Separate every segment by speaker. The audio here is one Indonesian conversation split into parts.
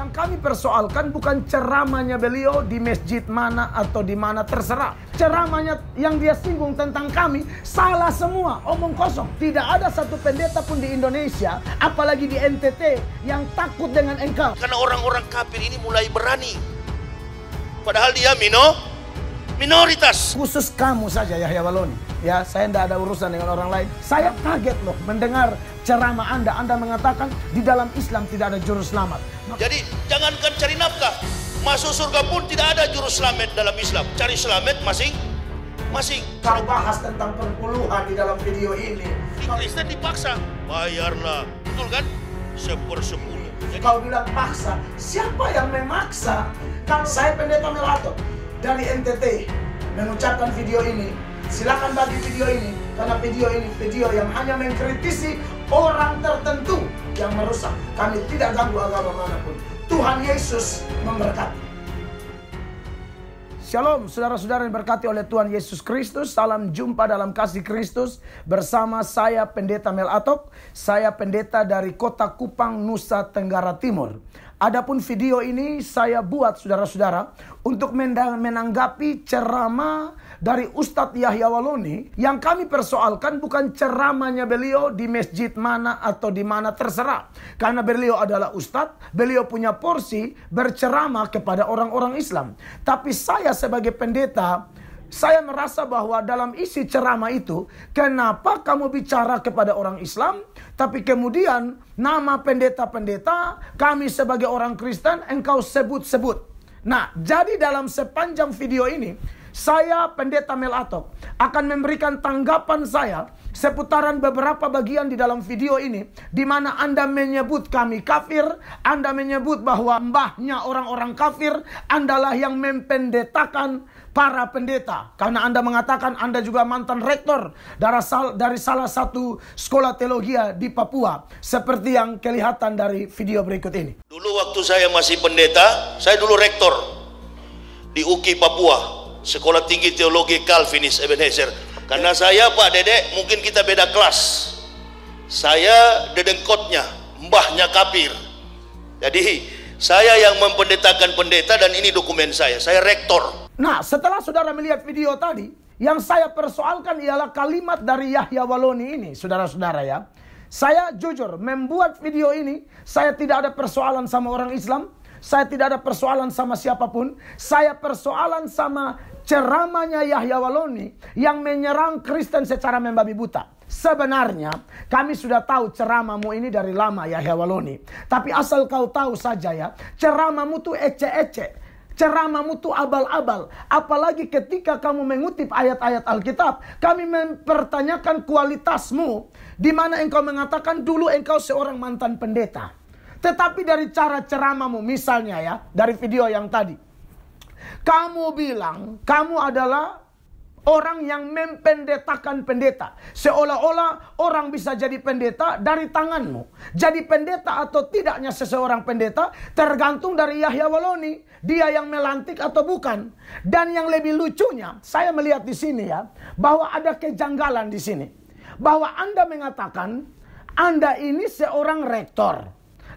Speaker 1: Yang kami persoalkan bukan ceramahnya beliau di masjid mana atau di mana terserah. Ceramahnya yang dia singgung tentang kami salah semua, omong kosong. Tidak ada satu pendeta pun di Indonesia, apalagi di NTT yang takut dengan engkau. Karena
Speaker 2: orang-orang kafir ini mulai berani. Padahal dia mino
Speaker 1: minoritas. Khusus kamu saja Yahya Waloni. Ya, saya tidak ada urusan dengan orang lain. Saya kaget loh mendengar ceramah Anda, Anda mengatakan di dalam Islam tidak ada juru selamat.
Speaker 2: Maka... Jadi jangankan cari nafkah, masuk surga pun tidak ada juru selamat dalam Islam. Cari selamat masing masing.
Speaker 1: Kau bahas tentang perpuluhan di dalam video ini. Di Kristen
Speaker 2: dipaksa, bayarlah. Betul kan? Sepersepuluh. Jadi... Kau
Speaker 1: bilang paksa, siapa yang memaksa? Kan saya pendeta Melato dari NTT mengucapkan video ini. Silakan bagi video ini karena video ini video yang hanya mengkritisi orang tertentu yang merusak. Kami tidak ganggu agama manapun. Tuhan Yesus memberkati. Shalom, saudara-saudara yang berkati oleh Tuhan Yesus Kristus. Salam jumpa dalam kasih Kristus bersama saya Pendeta Mel Atok. Saya pendeta dari kota Kupang, Nusa Tenggara Timur. Adapun video ini saya buat saudara-saudara untuk menanggapi ceramah dari Ustadz Yahya Waloni yang kami persoalkan bukan ceramahnya beliau di masjid mana atau di mana terserah. Karena beliau adalah Ustadz, beliau punya porsi berceramah kepada orang-orang Islam. Tapi saya sebagai pendeta saya merasa bahwa dalam isi ceramah itu, kenapa kamu bicara kepada orang Islam, tapi kemudian nama pendeta-pendeta kami sebagai orang Kristen engkau sebut-sebut. Nah, jadi dalam sepanjang video ini, saya Pendeta Mel Melatok akan memberikan tanggapan saya seputaran beberapa bagian di dalam video ini di mana Anda menyebut kami kafir, Anda menyebut bahwa mbahnya orang-orang kafir, Andalah yang mempendetakan para pendeta karena Anda mengatakan Anda juga mantan rektor dari, dari salah satu sekolah teologi di Papua seperti yang kelihatan dari video berikut ini.
Speaker 2: Dulu waktu saya masih pendeta, saya dulu rektor di UKI Papua. Sekolah Tinggi Teologi Calvinis Ebenezer. Karena saya Pak Dedek mungkin kita beda kelas. Saya dedengkotnya, mbahnya kapir. Jadi saya yang mempendetakan pendeta dan ini dokumen saya. Saya rektor.
Speaker 1: Nah, setelah saudara melihat video tadi, yang saya persoalkan ialah kalimat dari Yahya Waloni ini, saudara-saudara ya. Saya jujur membuat video ini, saya tidak ada persoalan sama orang Islam, saya tidak ada persoalan sama siapapun. Saya persoalan sama ceramahnya Yahya Waloni yang menyerang Kristen secara membabi buta. Sebenarnya kami sudah tahu ceramahmu ini dari lama Yahya Waloni. Tapi asal kau tahu saja ya, ceramahmu tuh ece-ece ceramahmu tuh abal-abal. Apalagi ketika kamu mengutip ayat-ayat Alkitab, kami mempertanyakan kualitasmu. Di mana engkau mengatakan dulu engkau seorang mantan pendeta. Tetapi dari cara ceramahmu misalnya ya, dari video yang tadi. Kamu bilang kamu adalah orang yang mempendetakan pendeta. Seolah-olah orang bisa jadi pendeta dari tanganmu. Jadi pendeta atau tidaknya seseorang pendeta tergantung dari Yahya Waloni. Dia yang melantik atau bukan. Dan yang lebih lucunya, saya melihat di sini ya, bahwa ada kejanggalan di sini. Bahwa Anda mengatakan, Anda ini seorang rektor.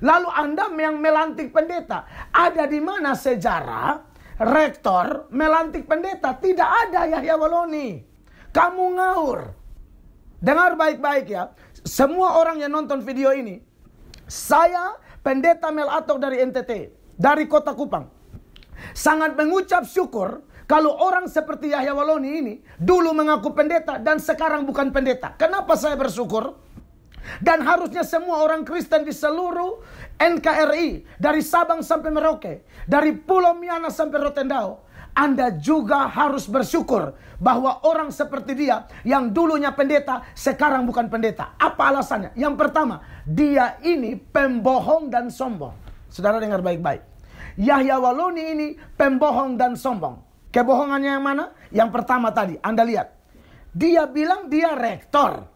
Speaker 1: Lalu Anda yang melantik pendeta. Ada di mana sejarah rektor melantik pendeta. Tidak ada Yahya Waloni. Kamu ngaur. Dengar baik-baik ya. Semua orang yang nonton video ini. Saya pendeta Mel Atok dari NTT. Dari kota Kupang. Sangat mengucap syukur kalau orang seperti Yahya Waloni ini dulu mengaku pendeta dan sekarang bukan pendeta. Kenapa saya bersyukur? Dan harusnya semua orang Kristen di seluruh NKRI, dari Sabang sampai Merauke, dari Pulau Miana sampai Rotendao, anda juga harus bersyukur bahwa orang seperti dia yang dulunya pendeta sekarang bukan pendeta. Apa alasannya? Yang pertama, dia ini pembohong dan sombong. Saudara dengar baik-baik. Yahya Waloni ini pembohong dan sombong. Kebohongannya yang mana? Yang pertama tadi, Anda lihat. Dia bilang dia rektor.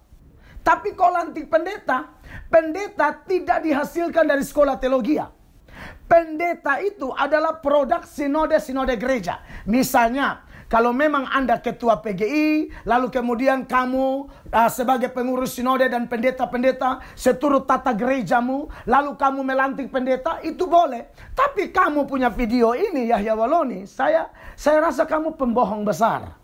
Speaker 1: Tapi kalau lantik pendeta, pendeta tidak dihasilkan dari sekolah teologi. Pendeta itu adalah produk sinode-sinode gereja. Misalnya, kalau memang Anda ketua PGI, lalu kemudian kamu uh, sebagai pengurus sinode dan pendeta-pendeta seturut tata gerejamu, lalu kamu melantik pendeta, itu boleh. Tapi kamu punya video ini Yahya Waloni, saya saya rasa kamu pembohong besar.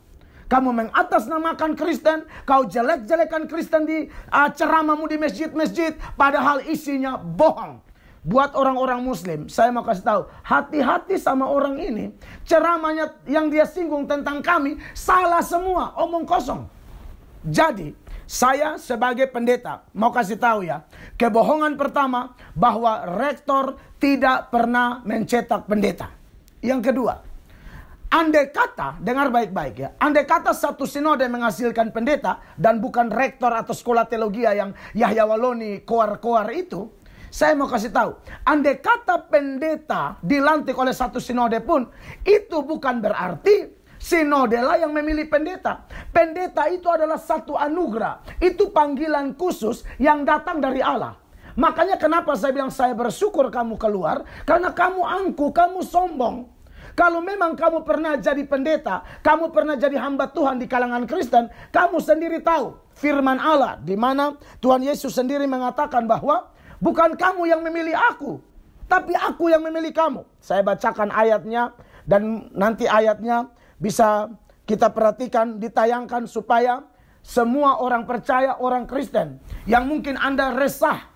Speaker 1: Kamu mengatasnamakan Kristen, kau jelek-jelekan Kristen di uh, ceramamu di masjid-masjid, padahal isinya bohong. Buat orang-orang Muslim, saya mau kasih tahu, hati-hati sama orang ini. Ceramahnya yang dia singgung tentang kami salah semua, omong kosong. Jadi, saya sebagai pendeta mau kasih tahu ya, kebohongan pertama bahwa rektor tidak pernah mencetak pendeta. Yang kedua, Andai kata, dengar baik-baik ya. Andai kata satu sinode menghasilkan pendeta dan bukan rektor atau sekolah teologi yang Yahya Waloni koar-koar itu, saya mau kasih tahu, andai kata pendeta dilantik oleh satu sinode pun, itu bukan berarti sinode lah yang memilih pendeta. Pendeta itu adalah satu anugerah, itu panggilan khusus yang datang dari Allah. Makanya kenapa saya bilang saya bersyukur kamu keluar karena kamu angku, kamu sombong. Kalau memang kamu pernah jadi pendeta, kamu pernah jadi hamba Tuhan di kalangan Kristen, kamu sendiri tahu firman Allah di mana Tuhan Yesus sendiri mengatakan bahwa bukan kamu yang memilih aku, tapi aku yang memilih kamu. Saya bacakan ayatnya dan nanti ayatnya bisa kita perhatikan ditayangkan supaya semua orang percaya orang Kristen yang mungkin Anda resah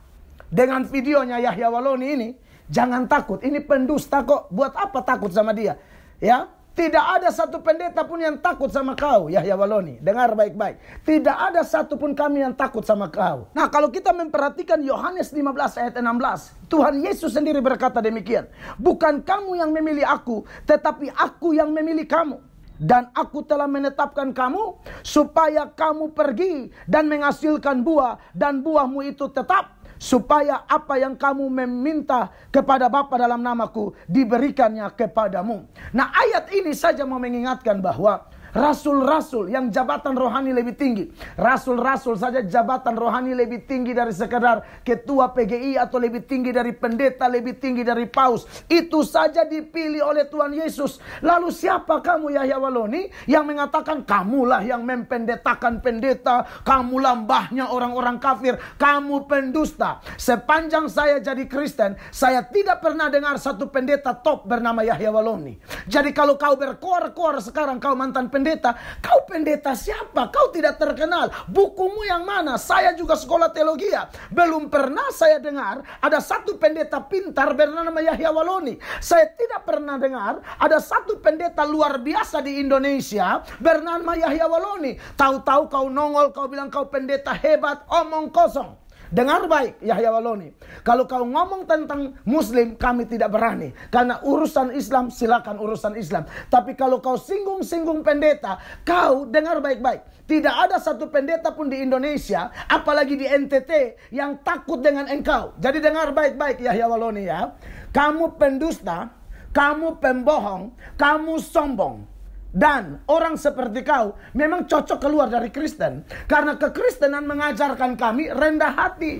Speaker 1: dengan videonya Yahya Waloni ini Jangan takut, ini pendusta kok. Buat apa takut sama dia? Ya, tidak ada satu pendeta pun yang takut sama kau, Yahya Waloni. Dengar baik-baik. Tidak ada satu pun kami yang takut sama kau. Nah, kalau kita memperhatikan Yohanes 15 ayat 16, Tuhan Yesus sendiri berkata demikian. Bukan kamu yang memilih aku, tetapi aku yang memilih kamu. Dan aku telah menetapkan kamu supaya kamu pergi dan menghasilkan buah dan buahmu itu tetap supaya apa yang kamu meminta kepada Bapa dalam namaku diberikannya kepadamu. Nah, ayat ini saja mau mengingatkan bahwa Rasul-rasul yang jabatan rohani lebih tinggi. Rasul-rasul saja jabatan rohani lebih tinggi dari sekedar ketua PGI atau lebih tinggi dari pendeta, lebih tinggi dari paus. Itu saja dipilih oleh Tuhan Yesus. Lalu siapa kamu Yahya Waloni yang mengatakan kamulah yang mempendetakan pendeta, kamu lambahnya orang-orang kafir, kamu pendusta. Sepanjang saya jadi Kristen, saya tidak pernah dengar satu pendeta top bernama Yahya Waloni. Jadi kalau kau berkor-kor sekarang kau mantan pendeta pendeta. Kau pendeta siapa? Kau tidak terkenal. Bukumu yang mana? Saya juga sekolah teologi. Ya. Belum pernah saya dengar ada satu pendeta pintar bernama Yahya Waloni. Saya tidak pernah dengar ada satu pendeta luar biasa di Indonesia bernama Yahya Waloni. Tahu-tahu kau nongol, kau bilang kau pendeta hebat, omong kosong. Dengar baik Yahya Waloni. Kalau kau ngomong tentang muslim kami tidak berani. Karena urusan Islam silakan urusan Islam. Tapi kalau kau singgung-singgung pendeta. Kau dengar baik-baik. Tidak ada satu pendeta pun di Indonesia. Apalagi di NTT yang takut dengan engkau. Jadi dengar baik-baik Yahya Waloni ya. Kamu pendusta. Kamu pembohong. Kamu sombong. Dan orang seperti kau memang cocok keluar dari Kristen. Karena kekristenan mengajarkan kami rendah hati.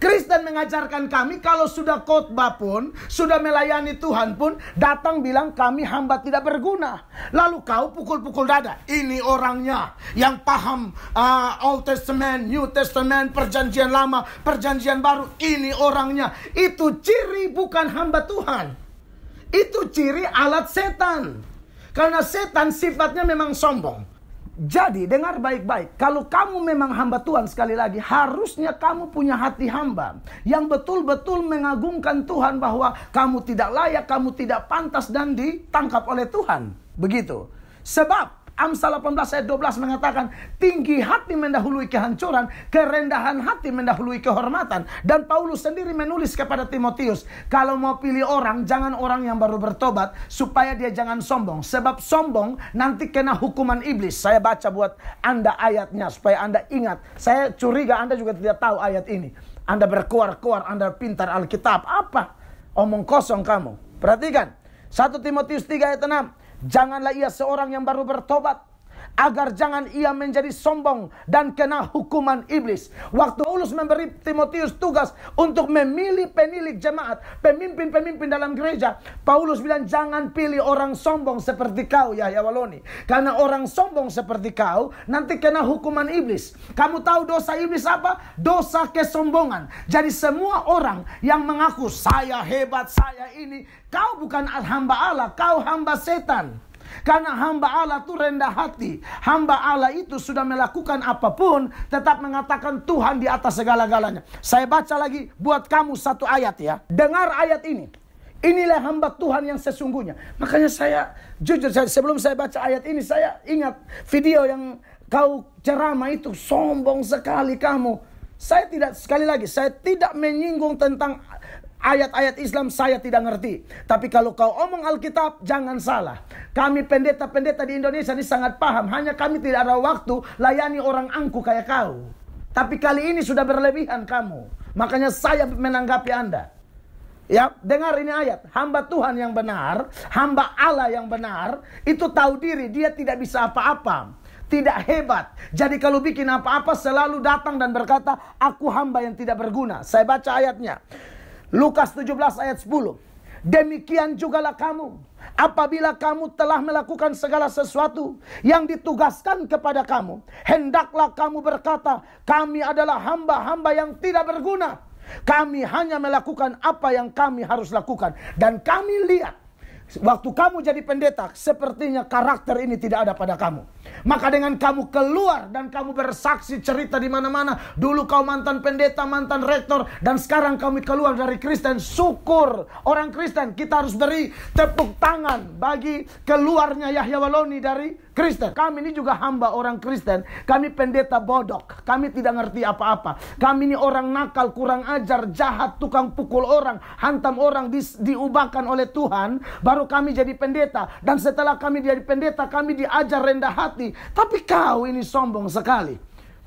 Speaker 1: Kristen mengajarkan kami kalau sudah khotbah pun, sudah melayani Tuhan pun, datang bilang kami hamba tidak berguna. Lalu kau pukul-pukul dada. Ini orangnya yang paham uh, Old Testament, New Testament, perjanjian lama, perjanjian baru. Ini orangnya. Itu ciri bukan hamba Tuhan. Itu ciri alat setan. Karena setan sifatnya memang sombong. Jadi dengar baik-baik, kalau kamu memang hamba Tuhan sekali lagi, harusnya kamu punya hati hamba yang betul-betul mengagungkan Tuhan bahwa kamu tidak layak, kamu tidak pantas dan ditangkap oleh Tuhan. Begitu. Sebab Amsal 18 ayat 12 mengatakan, tinggi hati mendahului kehancuran, kerendahan hati mendahului kehormatan. Dan Paulus sendiri menulis kepada Timotius, kalau mau pilih orang, jangan orang yang baru bertobat, supaya dia jangan sombong. Sebab sombong nanti kena hukuman iblis. Saya baca buat Anda ayatnya, supaya Anda ingat. Saya curiga Anda juga tidak tahu ayat ini. Anda berkuar-kuar, Anda pintar Alkitab. Apa? Omong kosong kamu. Perhatikan. 1 Timotius 3 ayat 6. Janganlah ia seorang yang baru bertobat agar jangan ia menjadi sombong dan kena hukuman iblis. Waktu Paulus memberi Timotius tugas untuk memilih penilik jemaat, pemimpin-pemimpin dalam gereja, Paulus bilang jangan pilih orang sombong seperti kau Yahya Waloni. Karena orang sombong seperti kau nanti kena hukuman iblis. Kamu tahu dosa iblis apa? Dosa kesombongan. Jadi semua orang yang mengaku saya hebat, saya ini, kau bukan hamba Allah, kau hamba setan. Karena hamba Allah itu rendah hati. Hamba Allah itu sudah melakukan apapun tetap mengatakan Tuhan di atas segala-galanya. Saya baca lagi buat kamu satu ayat ya. Dengar ayat ini. Inilah hamba Tuhan yang sesungguhnya. Makanya saya jujur saya, sebelum saya baca ayat ini saya ingat video yang kau ceramah itu sombong sekali kamu. Saya tidak sekali lagi saya tidak menyinggung tentang Ayat-ayat Islam saya tidak ngerti. Tapi kalau kau omong Alkitab, jangan salah. Kami pendeta-pendeta di Indonesia ini sangat paham. Hanya kami tidak ada waktu layani orang angku kayak kau. Tapi kali ini sudah berlebihan kamu. Makanya saya menanggapi Anda. Ya, dengar ini ayat. Hamba Tuhan yang benar, hamba Allah yang benar, itu tahu diri dia tidak bisa apa-apa. Tidak hebat. Jadi kalau bikin apa-apa selalu datang dan berkata, aku hamba yang tidak berguna. Saya baca ayatnya. Lukas 17 ayat 10. Demikian jugalah kamu apabila kamu telah melakukan segala sesuatu yang ditugaskan kepada kamu, hendaklah kamu berkata, kami adalah hamba-hamba yang tidak berguna. Kami hanya melakukan apa yang kami harus lakukan dan kami lihat waktu kamu jadi pendeta sepertinya karakter ini tidak ada pada kamu. Maka dengan kamu keluar dan kamu bersaksi cerita di mana-mana. Dulu kau mantan pendeta, mantan rektor. Dan sekarang kami keluar dari Kristen. Syukur orang Kristen. Kita harus beri tepuk tangan bagi keluarnya Yahya Waloni dari Kristen. Kami ini juga hamba orang Kristen. Kami pendeta bodok. Kami tidak ngerti apa-apa. Kami ini orang nakal, kurang ajar, jahat, tukang pukul orang, hantam orang, di, diubahkan oleh Tuhan. Baru kami jadi pendeta. Dan setelah kami jadi pendeta, kami diajar rendah hati. Tapi kau ini sombong sekali.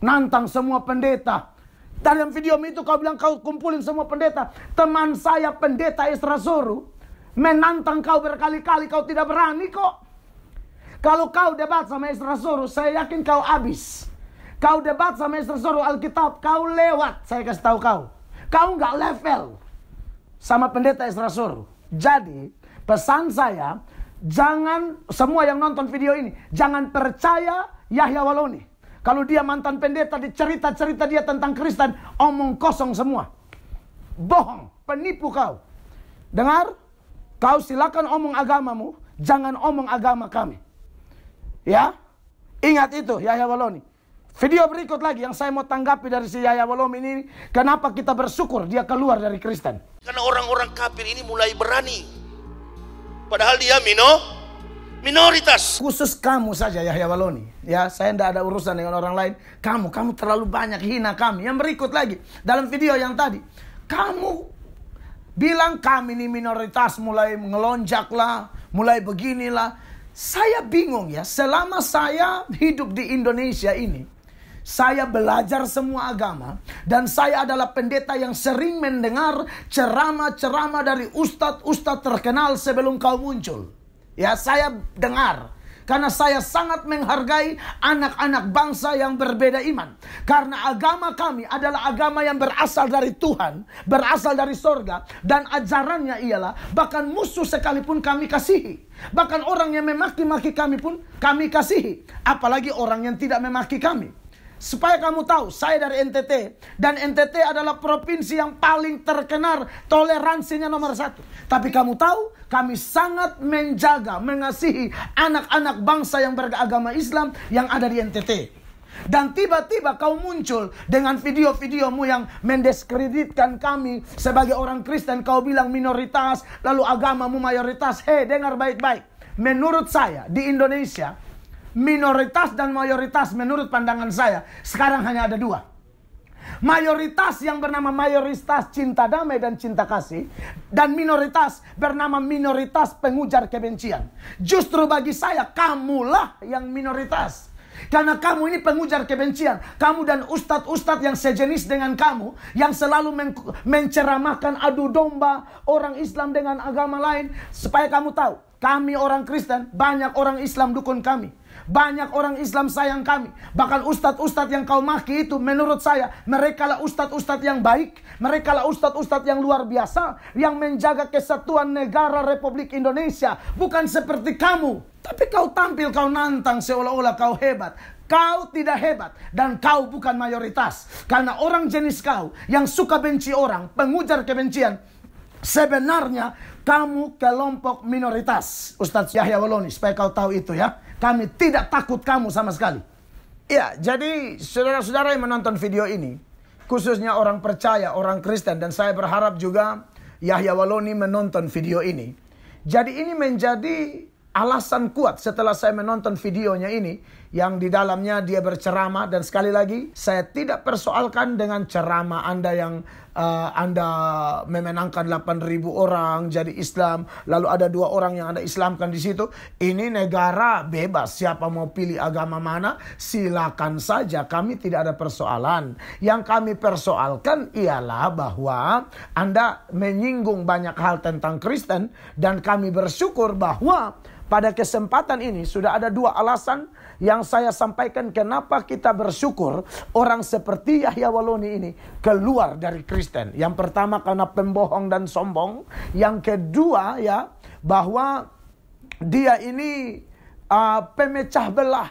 Speaker 1: Nantang semua pendeta. Dalam video itu kau bilang kau kumpulin semua pendeta. Teman saya pendeta Isra Menantang kau berkali-kali kau tidak berani kok. Kalau kau debat sama Ezra Zoro, saya yakin kau habis. Kau debat sama Ezra Zoro Alkitab, kau lewat. Saya kasih tahu kau. Kau nggak level sama pendeta Ezra Zoro. Jadi, pesan saya, jangan semua yang nonton video ini, jangan percaya Yahya Waloni. Kalau dia mantan pendeta, dicerita-cerita dia tentang Kristen, omong kosong semua. Bohong, penipu kau. Dengar? Kau silakan omong agamamu, jangan omong agama kami. Ya. Ingat itu Yahya Waloni. Video berikut lagi yang saya mau tanggapi dari si Yahya Waloni ini. Kenapa kita bersyukur dia keluar dari Kristen. Karena orang-orang
Speaker 2: kafir ini mulai berani. Padahal dia
Speaker 1: mino, minoritas. Khusus kamu saja Yahya Waloni. Ya, saya tidak ada urusan dengan orang lain. Kamu, kamu terlalu banyak hina kami. Yang berikut lagi dalam video yang tadi. Kamu bilang kami ini minoritas mulai ngelonjaklah, mulai beginilah. Saya bingung ya, selama saya hidup di Indonesia ini, saya belajar semua agama dan saya adalah pendeta yang sering mendengar ceramah-ceramah dari ustadz-ustadz terkenal sebelum kau muncul. Ya, saya dengar karena saya sangat menghargai anak-anak bangsa yang berbeda iman. Karena agama kami adalah agama yang berasal dari Tuhan, berasal dari sorga. Dan ajarannya ialah bahkan musuh sekalipun kami kasihi. Bahkan orang yang memaki-maki kami pun kami kasihi. Apalagi orang yang tidak memaki kami. Supaya kamu tahu, saya dari NTT. Dan NTT adalah provinsi yang paling terkenal toleransinya nomor satu. Tapi kamu tahu, kami sangat menjaga, mengasihi anak-anak bangsa yang beragama Islam yang ada di NTT. Dan tiba-tiba kau muncul dengan video-videomu yang mendiskreditkan kami sebagai orang Kristen. Kau bilang minoritas, lalu agamamu mayoritas. Hei, dengar baik-baik. Menurut saya, di Indonesia, minoritas dan mayoritas menurut pandangan saya sekarang hanya ada dua. Mayoritas yang bernama mayoritas cinta damai dan cinta kasih dan minoritas bernama minoritas pengujar kebencian. Justru bagi saya kamulah yang minoritas. Karena kamu ini pengujar kebencian. Kamu dan ustadz-ustadz yang sejenis dengan kamu. Yang selalu men menceramahkan adu domba orang Islam dengan agama lain. Supaya kamu tahu. Kami orang Kristen, banyak orang Islam dukun kami. Banyak orang Islam sayang kami. Bahkan ustadz-ustadz yang kau maki itu menurut saya. mereka lah ustadz-ustadz yang baik. mereka lah ustadz-ustadz yang luar biasa. Yang menjaga kesatuan negara Republik Indonesia. Bukan seperti kamu. Tapi kau tampil, kau nantang seolah-olah kau hebat. Kau tidak hebat dan kau bukan mayoritas. Karena orang jenis kau yang suka benci orang, pengujar kebencian, sebenarnya kamu kelompok minoritas. Ustadz Yahya Waloni, supaya kau tahu itu ya. Kami tidak takut kamu sama sekali. Ya, jadi saudara-saudara yang menonton video ini, khususnya orang percaya, orang Kristen, dan saya berharap juga Yahya Waloni menonton video ini. Jadi ini menjadi alasan kuat setelah saya menonton videonya ini, yang di dalamnya dia berceramah, dan sekali lagi, saya tidak persoalkan dengan ceramah Anda yang uh, Anda memenangkan 8.000 orang jadi Islam, lalu ada dua orang yang Anda Islamkan di situ, ini negara bebas. Siapa mau pilih agama mana, silakan saja. Kami tidak ada persoalan. Yang kami persoalkan ialah bahwa Anda menyinggung banyak hal tentang Kristen dan kami bersyukur bahwa pada kesempatan ini sudah ada dua alasan yang saya sampaikan kenapa kita bersyukur orang seperti Yahya Waloni ini keluar dari Kristen. Yang pertama karena pembohong dan sombong. Yang kedua ya bahwa dia ini uh, pemecah belah.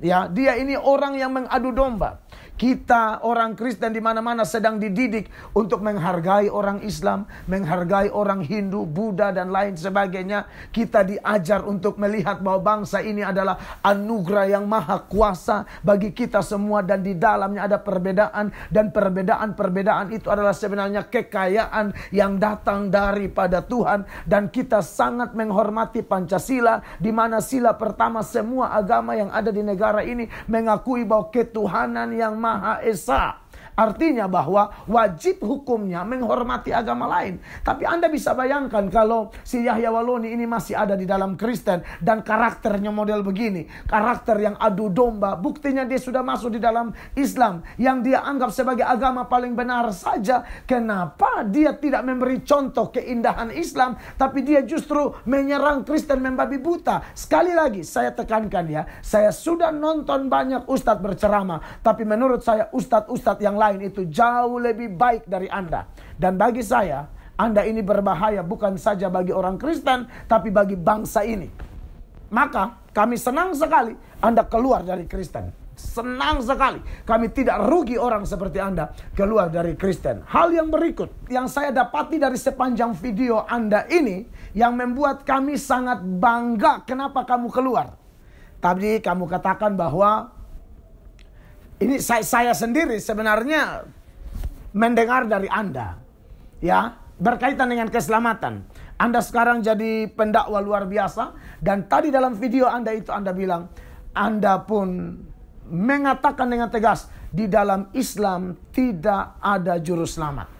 Speaker 1: Ya, dia ini orang yang mengadu domba. Kita orang Kristen di mana-mana sedang dididik untuk menghargai orang Islam, menghargai orang Hindu, Buddha dan lain sebagainya. Kita diajar untuk melihat bahwa bangsa ini adalah anugerah yang maha kuasa bagi kita semua dan di dalamnya ada perbedaan dan perbedaan-perbedaan itu adalah sebenarnya kekayaan yang datang daripada Tuhan dan kita sangat menghormati Pancasila di mana sila pertama semua agama yang ada di negara ini mengakui bahwa ketuhanan yang maha maaha isaa Artinya bahwa wajib hukumnya menghormati agama lain. Tapi Anda bisa bayangkan kalau si Yahya Waloni ini masih ada di dalam Kristen dan karakternya model begini. Karakter yang adu domba. Buktinya dia sudah masuk di dalam Islam yang dia anggap sebagai agama paling benar saja. Kenapa dia tidak memberi contoh keindahan Islam tapi dia justru menyerang Kristen membabi buta. Sekali lagi saya tekankan ya, saya sudah nonton banyak ustadz berceramah tapi menurut saya ustadz-ustadz yang lain lain itu jauh lebih baik dari Anda. Dan bagi saya, Anda ini berbahaya bukan saja bagi orang Kristen, tapi bagi bangsa ini. Maka kami senang sekali Anda keluar dari Kristen. Senang sekali kami tidak rugi orang seperti Anda keluar dari Kristen. Hal yang berikut yang saya dapati dari sepanjang video Anda ini yang membuat kami sangat bangga kenapa kamu keluar. Tadi kamu katakan bahwa ini saya, saya sendiri sebenarnya mendengar dari Anda. Ya, berkaitan dengan keselamatan. Anda sekarang jadi pendakwa luar biasa dan tadi dalam video Anda itu Anda bilang Anda pun mengatakan dengan tegas di dalam Islam tidak ada juru selamat.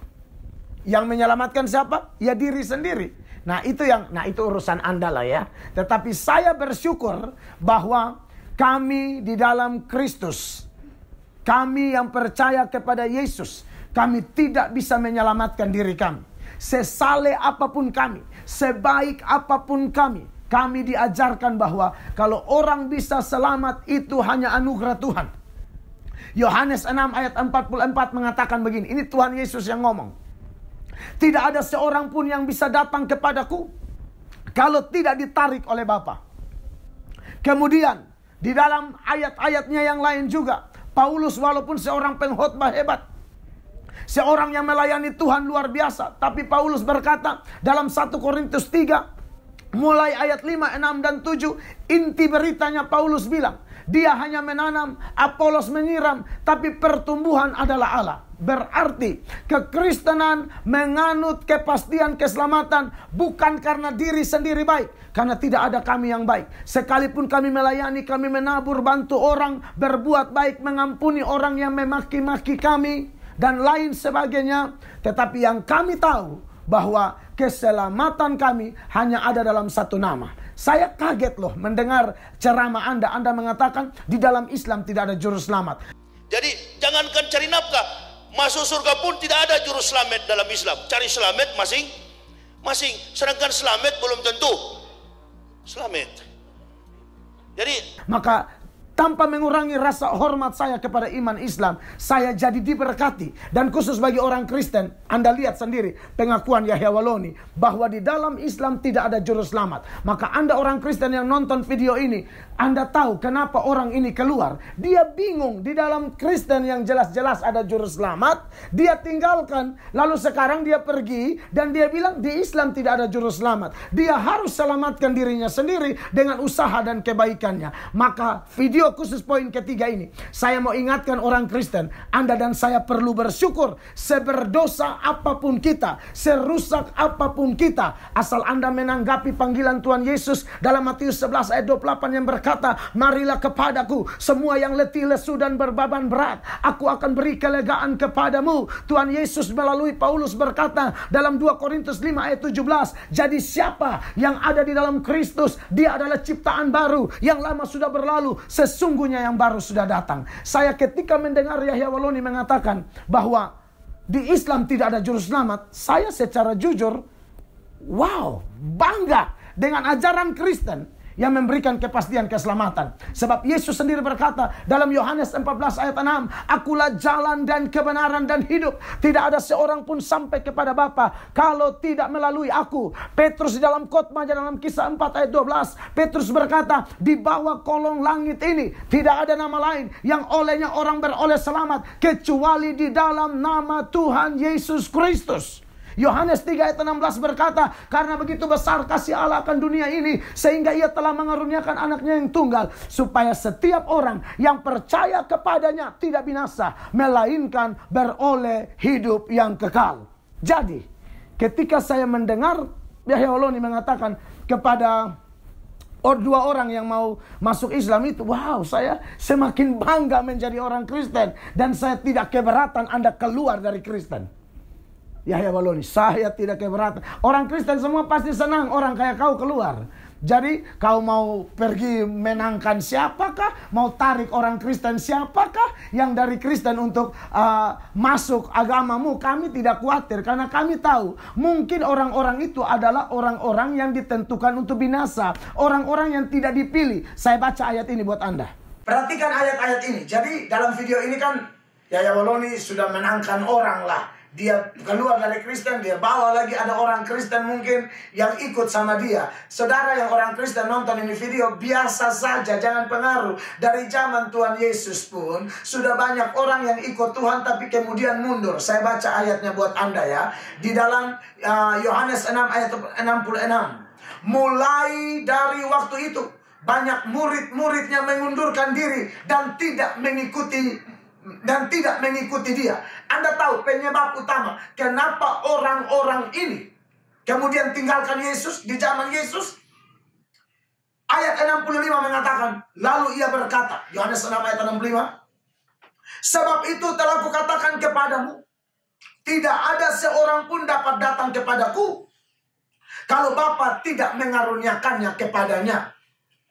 Speaker 1: Yang menyelamatkan siapa? Ya diri sendiri. Nah, itu yang nah itu urusan Anda lah ya. Tetapi saya bersyukur bahwa kami di dalam Kristus kami yang percaya kepada Yesus, kami tidak bisa menyelamatkan diri kami. Sesale apapun kami, sebaik apapun kami, kami diajarkan bahwa kalau orang bisa selamat itu hanya anugerah Tuhan. Yohanes 6 ayat 44 mengatakan begini, ini Tuhan Yesus yang ngomong. Tidak ada seorang pun yang bisa datang kepadaku kalau tidak ditarik oleh Bapa. Kemudian di dalam ayat-ayatnya yang lain juga Paulus walaupun seorang pengkhotbah hebat, seorang yang melayani Tuhan luar biasa, tapi Paulus berkata dalam 1 Korintus 3 mulai ayat 5, 6 dan 7 inti beritanya Paulus bilang, dia hanya menanam, Apolos menyiram, tapi pertumbuhan adalah Allah. Berarti kekristenan menganut kepastian keselamatan bukan karena diri sendiri baik. Karena tidak ada kami yang baik. Sekalipun kami melayani, kami menabur, bantu orang, berbuat baik, mengampuni orang yang memaki-maki kami. Dan lain sebagainya. Tetapi yang kami tahu bahwa keselamatan kami hanya ada dalam satu nama. Saya kaget loh mendengar ceramah Anda. Anda mengatakan di dalam Islam tidak ada juru selamat. Jadi jangankan
Speaker 2: cari nafkah, masuk surga pun tidak ada juru selamat dalam Islam cari selamat masing masing sedangkan selamat belum tentu selamat
Speaker 1: jadi maka tanpa mengurangi rasa hormat saya kepada iman Islam, saya jadi diberkati. Dan khusus bagi orang Kristen, Anda lihat sendiri pengakuan Yahya Waloni bahwa di dalam Islam tidak ada juru selamat. Maka Anda orang Kristen yang nonton video ini, anda tahu kenapa orang ini keluar? Dia bingung di dalam Kristen yang jelas-jelas ada juru selamat, dia tinggalkan. Lalu sekarang dia pergi dan dia bilang di Islam tidak ada juru selamat. Dia harus selamatkan dirinya sendiri dengan usaha dan kebaikannya. Maka video khusus poin ketiga ini, saya mau ingatkan orang Kristen, Anda dan saya perlu bersyukur seberdosa apapun kita, serusak apapun kita, asal Anda menanggapi panggilan Tuhan Yesus dalam Matius 11 ayat 28 yang berkata berkata, marilah kepadaku semua yang letih lesu dan berbaban berat. Aku akan beri kelegaan kepadamu. Tuhan Yesus melalui Paulus berkata dalam 2 Korintus 5 ayat 17. Jadi siapa yang ada di dalam Kristus, dia adalah ciptaan baru. Yang lama sudah berlalu, sesungguhnya yang baru sudah datang. Saya ketika mendengar Yahya Waloni mengatakan bahwa di Islam tidak ada juru selamat, saya secara jujur, wow, bangga dengan ajaran Kristen yang memberikan kepastian keselamatan. Sebab Yesus sendiri berkata dalam Yohanes 14 ayat 6, Akulah jalan dan kebenaran dan hidup. Tidak ada seorang pun sampai kepada Bapa kalau tidak melalui aku. Petrus di dalam khotbah dalam kisah 4 ayat 12, Petrus berkata, di bawah kolong langit ini tidak ada nama lain yang olehnya orang beroleh selamat kecuali di dalam nama Tuhan Yesus Kristus. Yohanes 3 ayat 16 berkata, karena begitu besar kasih Allah akan dunia ini sehingga ia telah mengaruniakan anaknya yang tunggal supaya setiap orang yang percaya kepadanya tidak binasa melainkan beroleh hidup yang kekal. Jadi, ketika saya mendengar Yahya Oloni mengatakan kepada or dua orang yang mau masuk Islam itu, wow, saya semakin bangga menjadi orang Kristen dan saya tidak keberatan Anda keluar dari Kristen. Yahya Waloni, ya, saya tidak keberatan. Orang Kristen semua pasti senang orang kayak kau keluar. Jadi kau mau pergi menangkan siapakah? Mau tarik orang Kristen siapakah? Yang dari Kristen untuk uh, masuk agamamu kami tidak khawatir. Karena kami tahu mungkin orang-orang itu adalah orang-orang yang ditentukan untuk binasa. Orang-orang yang tidak dipilih. Saya baca ayat ini buat Anda. Perhatikan ayat-ayat ini. Jadi dalam video ini kan Yaya Waloni ya, sudah menangkan orang lah dia keluar dari Kristen, dia bawa lagi ada orang Kristen mungkin yang ikut sama dia. Saudara yang orang Kristen nonton ini video, biasa saja, jangan pengaruh. Dari zaman Tuhan Yesus pun, sudah banyak orang yang ikut Tuhan tapi kemudian mundur. Saya baca ayatnya buat Anda ya. Di dalam uh, Yohanes uh, 6 ayat 66. Mulai dari waktu itu, banyak murid-muridnya mengundurkan diri dan tidak mengikuti dan tidak mengikuti dia. Anda tahu penyebab utama kenapa orang-orang ini kemudian tinggalkan Yesus di zaman Yesus. Ayat 65 mengatakan, lalu ia berkata, Yohanes 6 ayat 65, sebab itu telah kukatakan kepadamu, tidak ada seorang pun dapat datang kepadaku kalau Bapa tidak mengaruniakannya kepadanya.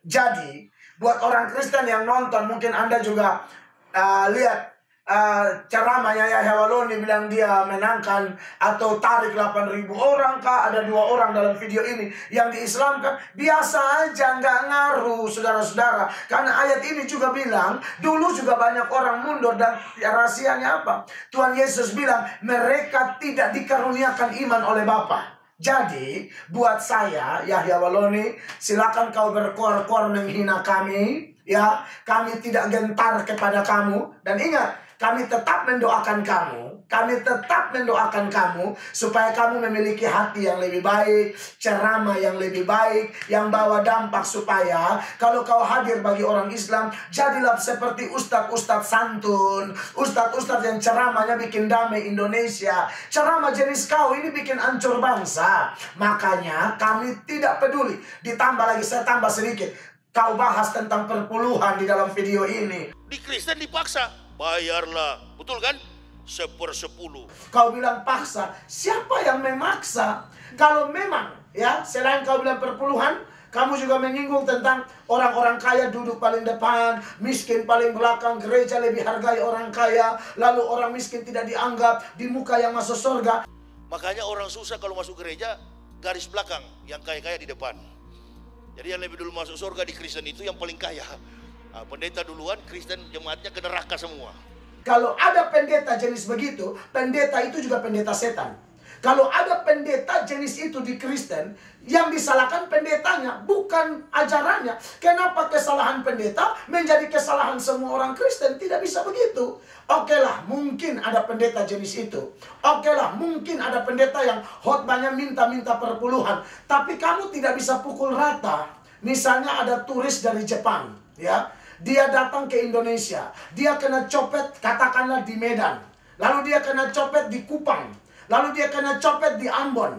Speaker 1: Jadi, buat orang Kristen yang nonton, mungkin Anda juga uh, lihat uh, ceramahnya Yahya Waloni bilang dia menangkan atau tarik 8.000 orang kah ada dua orang dalam video ini yang diislamkan biasa aja nggak ngaruh saudara-saudara karena ayat ini juga bilang dulu juga banyak orang mundur dan ya, rahasianya apa Tuhan Yesus bilang mereka tidak dikaruniakan iman oleh Bapa. Jadi buat saya Yahya Waloni silakan kau berkor-kor menghina kami ya kami tidak gentar kepada kamu dan ingat kami tetap mendoakan kamu kami tetap mendoakan kamu supaya kamu memiliki hati yang lebih baik, ceramah yang lebih baik, yang bawa dampak supaya kalau kau hadir bagi orang Islam, jadilah seperti ustadz-ustadz santun, ustadz-ustadz yang ceramahnya bikin damai Indonesia. Ceramah jenis kau ini bikin ancur bangsa. Makanya kami tidak peduli. Ditambah lagi, saya tambah sedikit kau bahas tentang perpuluhan di dalam video
Speaker 2: ini. Di Kristen dipaksa, bayarlah. Betul kan? Seper sepuluh.
Speaker 1: Kau bilang paksa, siapa yang memaksa? Kalau memang, ya, selain kau bilang perpuluhan, kamu juga menyinggung tentang orang-orang kaya duduk paling depan, miskin paling belakang, gereja lebih hargai orang kaya, lalu orang miskin tidak dianggap, di muka yang masuk surga.
Speaker 2: Makanya orang susah kalau masuk gereja, garis belakang, yang kaya-kaya di depan. Jadi yang lebih dulu masuk surga di Kristen itu yang paling kaya. Nah, pendeta duluan, Kristen jemaatnya ke neraka semua.
Speaker 1: Kalau ada pendeta jenis begitu, pendeta itu juga pendeta setan. Kalau ada pendeta jenis itu di Kristen, yang disalahkan pendetanya, bukan ajarannya. Kenapa kesalahan pendeta menjadi kesalahan semua orang Kristen? Tidak bisa begitu. Oke lah, mungkin ada pendeta jenis itu. Oke lah, mungkin ada pendeta yang banyak minta-minta perpuluhan. Tapi kamu tidak bisa pukul rata. Misalnya ada turis dari Jepang, ya. Dia datang ke Indonesia. Dia kena copet, katakanlah di Medan. Lalu dia kena copet di Kupang Lalu dia kena copet di Ambon.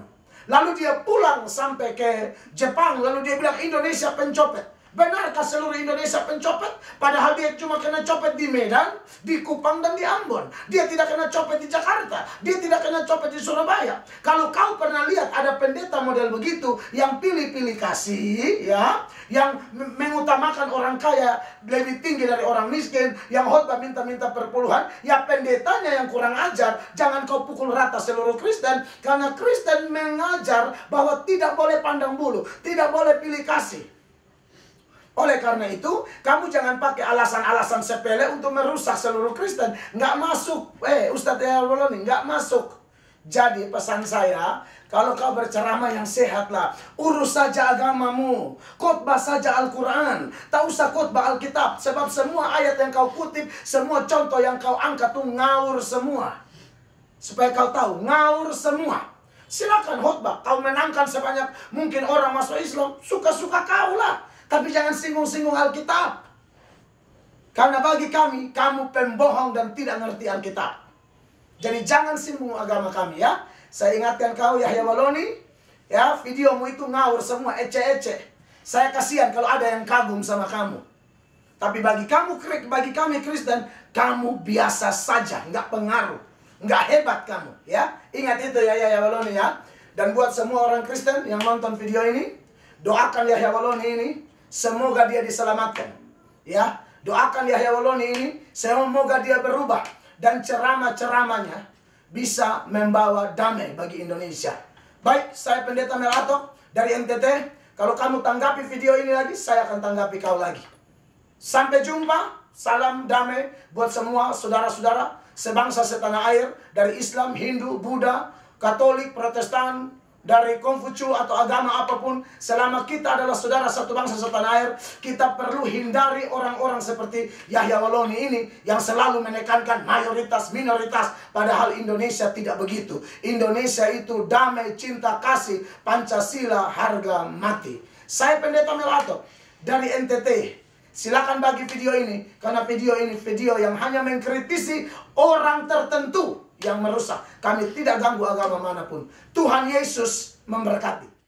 Speaker 1: Lalu dia pulang sampai ke Jepang. Lalu dia bilang Indonesia pencopet. Benarkah seluruh Indonesia pencopet? Padahal dia cuma kena copet di Medan, di Kupang, dan di Ambon. Dia tidak kena copet di Jakarta. Dia tidak kena copet di Surabaya. Kalau kau pernah lihat ada pendeta model begitu yang pilih-pilih kasih, ya, yang mengutamakan orang kaya lebih tinggi dari orang miskin, yang khotbah minta-minta perpuluhan, ya pendetanya yang kurang ajar. Jangan kau pukul rata seluruh Kristen, karena Kristen mengajar bahwa tidak boleh pandang bulu, tidak boleh pilih kasih. Oleh karena itu, kamu jangan pakai alasan-alasan sepele untuk merusak seluruh Kristen. Nggak masuk. Eh, Ustadz El nggak masuk. Jadi pesan saya, kalau kau berceramah yang sehatlah, urus saja agamamu, khotbah saja Al-Quran, tak usah khotbah Alkitab, sebab semua ayat yang kau kutip, semua contoh yang kau angkat tuh ngawur semua. Supaya kau tahu, ngawur semua. Silakan khotbah, kau menangkan sebanyak mungkin orang masuk Islam, suka-suka kau lah. Tapi jangan singgung-singgung Alkitab. Karena bagi kami, kamu pembohong dan tidak ngerti Alkitab. Jadi jangan singgung agama kami ya. Saya ingatkan kau Yahya Waloni, ya videomu itu ngawur semua ece-ece. Saya kasihan kalau ada yang kagum sama kamu. Tapi bagi kamu bagi kami Kristen, kamu biasa saja, nggak pengaruh, nggak hebat kamu, ya. Ingat itu ya Yahya Waloni ya. Dan buat semua orang Kristen yang nonton video ini, doakan Yahya Waloni ini Semoga dia diselamatkan. Ya, doakan Yahya Waloni ini, semoga dia berubah dan ceramah-ceramahnya bisa membawa damai bagi Indonesia. Baik, saya Pendeta Melato dari NTT. Kalau kamu tanggapi video ini lagi, saya akan tanggapi kau lagi. Sampai jumpa, salam damai buat semua saudara-saudara sebangsa setanah air dari Islam, Hindu, Buddha, Katolik, Protestan, dari Konfucu atau agama apapun, selama kita adalah saudara satu bangsa satu tanah air, kita perlu hindari orang-orang seperti Yahya Waloni ini yang selalu menekankan mayoritas minoritas, padahal Indonesia tidak begitu. Indonesia itu damai, cinta, kasih, Pancasila, harga mati. Saya Pendeta Melato dari NTT. Silakan bagi video ini karena video ini video yang hanya mengkritisi orang tertentu yang merusak. Kami tidak ganggu agama manapun. Tuhan Yesus memberkati.